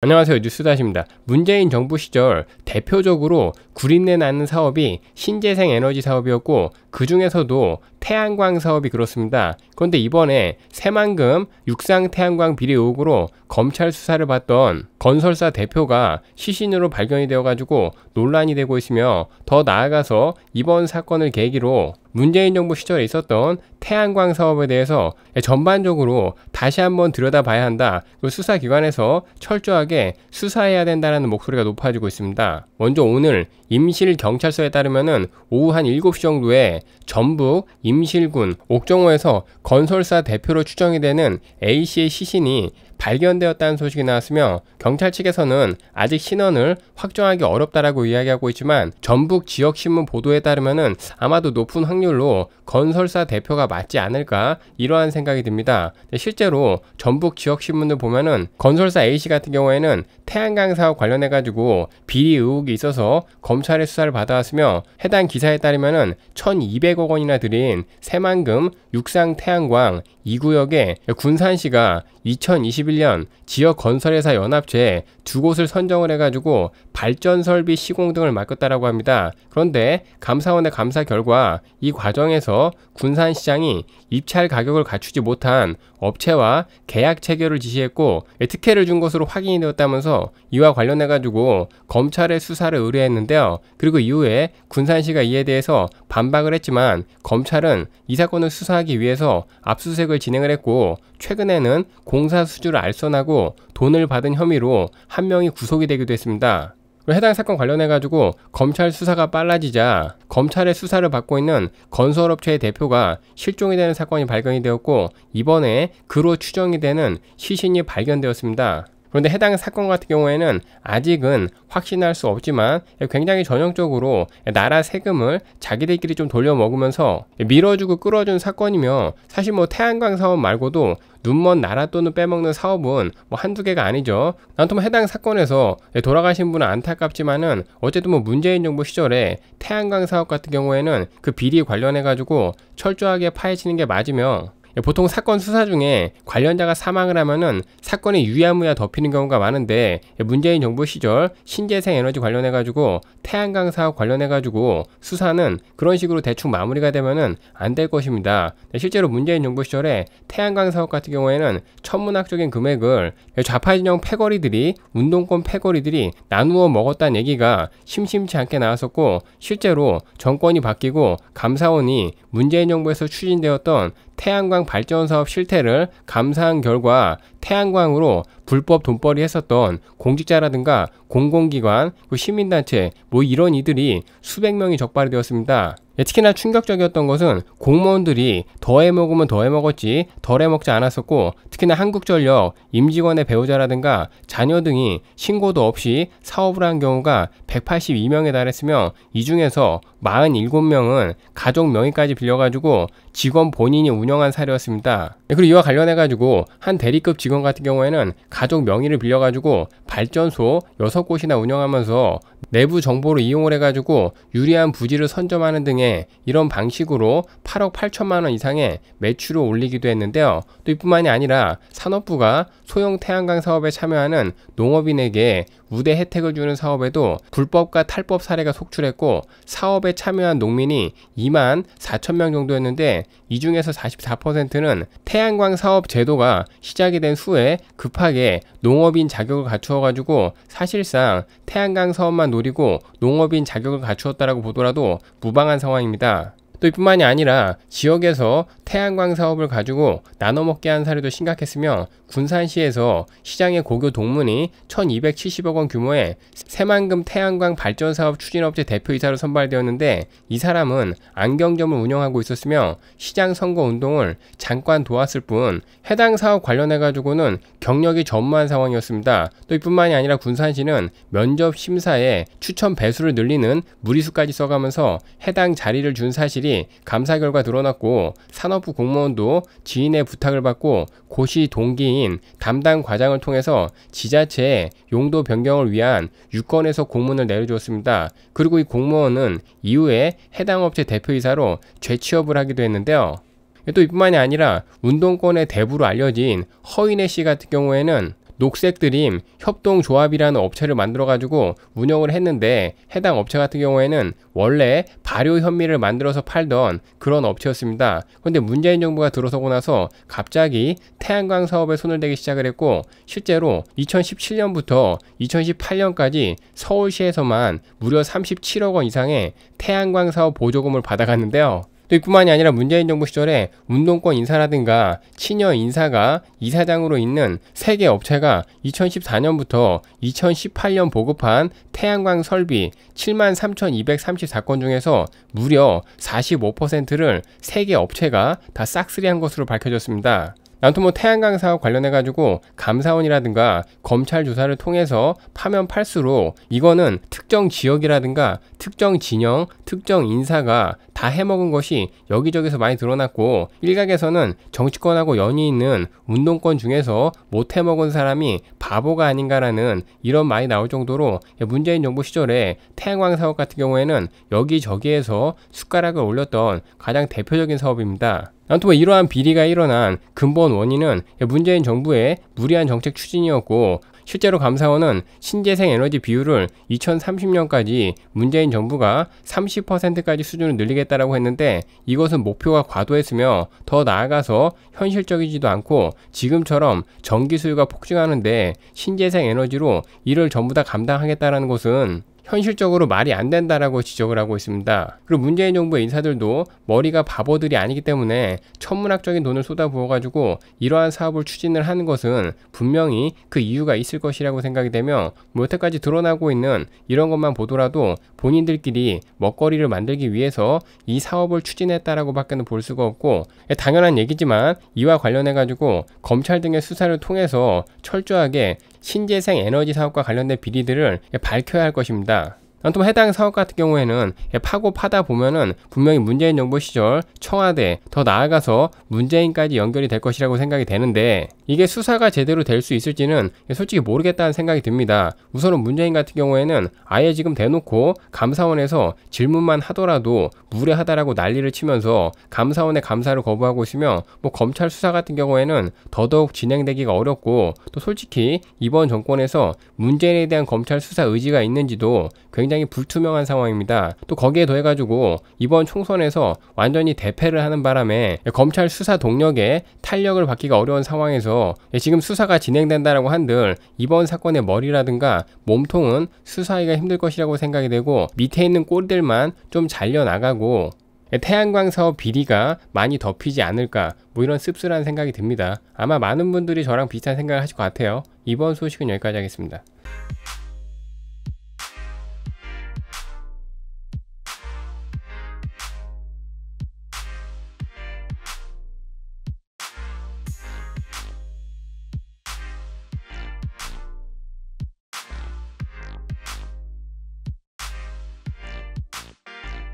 안녕하세요 뉴스다시입니다. 문재인 정부 시절 대표적으로 구린내 나는 사업이 신재생 에너지 사업이었고 그 중에서도 태양광 사업이 그렇습니다. 그런데 이번에 새만금 육상 태양광 비리 의혹으로 검찰 수사를 받던 건설사 대표가 시신으로 발견이 되어가지고 논란이 되고 있으며 더 나아가서 이번 사건을 계기로 문재인 정부 시절에 있었던 태양광 사업에 대해서 전반적으로 다시 한번 들여다봐야 한다. 그리고 수사기관에서 철저하게 수사해야 된다는 목소리가 높아지고 있습니다. 먼저 오늘 임실경찰서에 따르면 오후 한 7시 정도에 전북 임실군 옥정호에서 건설사 대표로 추정이 되는 A씨의 시신이 발견되었다는 소식이 나왔으며 경찰 측에서는 아직 신원을 확정하기 어렵다라고 이야기하고 있지만 전북 지역 신문 보도에 따르면은 아마도 높은 확률로 건설사 대표가 맞지 않을까 이러한 생각이 듭니다. 네, 실제로 전북 지역 신문을 보면은 건설사 A 씨 같은 경우에는 태양광 사업 관련해 가지고 비리 의혹이 있어서 검찰의 수사를 받아왔으며 해당 기사에 따르면은 1,200억 원이나 들인 새만금 육상 태양광 2구역에 군산시가 2021년 지역 건설회사 연합체에 두 곳을 선정을 해가지고 발전 설비 시공 등을 맡겼다라고 합니다. 그런데 감사원의 감사 결과 이 과정에서 군산시장이 입찰 가격을 갖추지 못한 업체와 계약 체결을 지시했고 특혜를 준 것으로 확인이 되었다면서 이와 관련해가지고 검찰의 수사를 의뢰했는데요. 그리고 이후에 군산시가 이에 대해서 반박을 했지만 검찰은 이 사건을 수사하기 위해서 압수수색을 진행을 했고 최근에는 공사 수주를 알선하고 돈을 받은 혐의로 한 명이 구속이 되기도 했습니다. 해당 사건 관련해가지고 검찰 수사가 빨라지자 검찰의 수사를 받고 있는 건설업체의 대표가 실종이 되는 사건이 발견이 되었고 이번에 그로 추정이 되는 시신이 발견되었습니다. 그런데 해당 사건 같은 경우에는 아직은 확신할 수 없지만 굉장히 전형적으로 나라 세금을 자기들끼리 좀 돌려 먹으면서 밀어주고 끌어준 사건이며 사실 뭐 태양광 사업 말고도 눈먼 나라 돈을 빼먹는 사업은 뭐 한두 개가 아니죠. 난토 뭐 해당 사건에서 돌아가신 분은 안타깝지만은 어쨌든 뭐 문재인 정부 시절에 태양광 사업 같은 경우에는 그 비리 관련해가지고 철저하게 파헤치는 게 맞으며 보통 사건 수사 중에 관련자가 사망을 하면은 사건이 유야무야 덮이는 경우가 많은데 문재인 정부 시절 신재생 에너지 관련해 가지고 태양광 사업 관련해 가지고 수사는 그런 식으로 대충 마무리가 되면은 안 될 것입니다. 네, 실제로 문재인 정부 시절에 태양광 사업 같은 경우에는 천문학적인 금액을 좌파 진영 패거리들이 운동권 패거리들이 나누어 먹었다는 얘기가 심심치 않게 나왔었고 실제로 정권이 바뀌고 감사원이 문재인 정부에서 추진되었던 태양광 발전 사업 실태를 감사한 결과 태양광으로 불법 돈벌이 했었던 공직자라든가 공공기관, 그 시민단체 뭐 이런 이들이 수백 명이 적발이 되었습니다. 예, 특히나 충격적이었던 것은 공무원들이 더 해먹으면 더 해먹었지 덜 해먹지 않았었고 특히나 한국전력 임직원의 배우자라든가 자녀 등이 신고도 없이 사업을 한 경우가 182명에 달했으며 이 중에서 47명은 가족 명의까지 빌려가지고 직원 본인이 운영한 사례였습니다. 네, 그리고 이와 관련해가지고 한 대리급 직원 같은 경우에는 가족 명의를 빌려가지고 발전소 6곳이나 운영하면서 내부 정보를 이용을 해가지고 유리한 부지를 선점하는 등의 이런 방식으로 8억 8천만 원 이상의 매출을 올리기도 했는데요. 또 이뿐만이 아니라 산업부가 소형 태양광 사업에 참여하는 농업인에게 우대 혜택을 주는 사업에도 불법과 탈법 사례가 속출했고 사업에 사업에 참여한 농민이 2만 4천 명 정도였는데 이 중에서 44%는 태양광 사업 제도가 시작이 된 후에 급하게 농업인 자격을 갖추어 가지고 사실상 태양광 사업만 노리고 농업인 자격을 갖추었다라고 보더라도 무방한 상황입니다. 또 이뿐만이 아니라 지역에서 태양광 사업을 가지고 나눠먹게 한 사례도 심각했으며 군산시에서 시장의 고교 동문이 1270억 원 규모의 새만금 태양광 발전 사업 추진업체 대표이사로 선발되었는데 이 사람은 안경점을 운영하고 있었으며 시장 선거 운동을 잠깐 도왔을 뿐 해당 사업 관련해 가지고는 경력이 전무한 상황이었습니다. 또 이뿐만이 아니라 군산시는 면접 심사에 추천 배수를 늘리는 무리수까지 써가면서 해당 자리를 준 사실이 사람이 감사 결과 드러났고 산업부 공무원도 지인의 부탁을 받고 고시 동기인 담당 과장을 통해서 지자체의 용도 변경을 위한 유권에서 공문을 내려주었습니다. 그리고 이 공무원은 이후에 해당 업체 대표이사로 재취업을 하기도 했는데요. 또 이뿐만이 아니라 운동권의 대부로 알려진 허인애 씨 같은 경우에는 녹색드림 협동조합이라는 업체를 만들어가지고 운영을 했는데 해당 업체 같은 경우에는 원래 발효 현미를 만들어서 팔던 그런 업체였습니다. 그런데 문재인 정부가 들어서고 나서 갑자기 태양광 사업에 손을 대기 시작을 했고 실제로 2017년부터 2018년까지 서울시에서만 무려 37억 원 이상의 태양광 사업 보조금을 받아갔는데요. 또 이뿐만이 아니라 문재인 정부 시절에 운동권 인사라든가 친여 인사가 이사장으로 있는 세개 업체가 2014년부터 2018년 보급한 태양광 설비 73,234건 중에서 무려 45%를 세개 업체가 다 싹쓸이한 것으로 밝혀졌습니다. 아무튼 뭐태양광사업 관련해가지고 감사원이라든가 검찰 조사를 통해서 파면 팔수록 이거는 특정 지역이라든가 특정 진영, 특정 인사가 다 해먹은 것이 여기저기서 많이 드러났고 일각에서는 정치권하고 연이 있는 운동권 중에서 못 해먹은 사람이 바보가 아닌가라는 이런 말이 나올 정도로 예, 문재인 정부 시절에 태양광 사업 같은 경우에는 여기저기에서 숟가락을 올렸던 가장 대표적인 사업입니다. 아무튼 뭐 이러한 비리가 일어난 근본 원인은 문재인 정부의 무리한 정책 추진이었고 실제로 감사원은 신재생 에너지 비율을 2030년까지 문재인 정부가 30%까지 수준을 늘리겠다라고 했는데 이것은 목표가 과도했으며 더 나아가서 현실적이지도 않고 지금처럼 전기 수요가 폭증하는데 신재생 에너지로 이를 전부 다 감당하겠다라는 것은 현실적으로 말이 안 된다라고 지적을 하고 있습니다. 그리고 문재인 정부의 인사들도 머리가 바보들이 아니기 때문에 천문학적인 돈을 쏟아부어가지고 이러한 사업을 추진을 하는 것은 분명히 그 이유가 있을 것이라고 생각이 되며 뭐 여태까지 드러나고 있는 이런 것만 보더라도 본인들끼리 먹거리를 만들기 위해서 이 사업을 추진했다라고 밖에는 볼 수가 없고 예, 당연한 얘기지만 이와 관련해 가지고 검찰 등의 수사를 통해서 철저하게 신재생 에너지 사업과 관련된 비리들을 밝혀야 할 것입니다. 또 해당 사업 같은 경우에는 파고 파다 보면은 분명히 문재인 정부 시절 청와대 더 나아가서 문재인까지 연결이 될 것이라고 생각이 되는데 이게 수사가 제대로 될 수 있을지는 솔직히 모르겠다는 생각이 듭니다. 우선은 문재인 같은 경우에는 아예 지금 대놓고 감사원에서 질문만 하더라도 무례하다라고 난리를 치면서 감사원의 감사를 거부하고 있으며 뭐 검찰 수사 같은 경우에는 더더욱 진행되기가 어렵고 또 솔직히 이번 정권에서 문재인에 대한 검찰 수사 의지가 있는지도 굉장히 굉장히 불투명한 상황입니다. 또 거기에 더해가지고 이번 총선에서 완전히 대패를 하는 바람에 검찰 수사 동력에 탄력을 받기가 어려운 상황에서 지금 수사가 진행된다라고 한들 이번 사건의 머리라든가 몸통은 수사하기가 힘들 것이라고 생각이 되고 밑에 있는 꼴들만 좀 잘려나가고 태양광 사업 비리가 많이 덮이지 않을까 뭐 이런 씁쓸한 생각이 듭니다. 아마 많은 분들이 저랑 비슷한 생각을 하실 것 같아요. 이번 소식은 여기까지 하겠습니다.